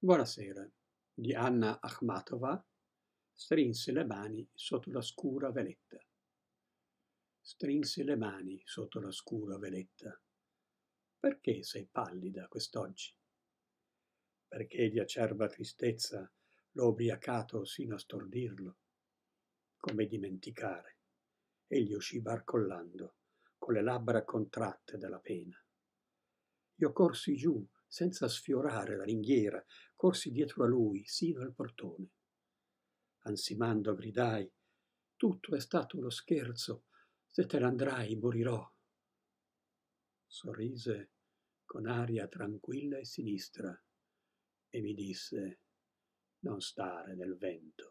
Buonasera di Anna Akhmatova strinse le mani sotto la scura veletta. Strinse le mani sotto la scura veletta. Perché sei pallida quest'oggi? Perché di acerba tristezza l'ho ubriacato sino a stordirlo. Come dimenticare? Egli uscì barcollando, con le labbra contratte dalla pena. Io corsi giù senza sfiorare la ringhiera, corsi dietro a lui, sino al portone. Ansimando gridai, tutto è stato uno scherzo, se te ne andrai morirò. Sorrise con aria tranquilla e sinistra e mi disse non stare nel vento.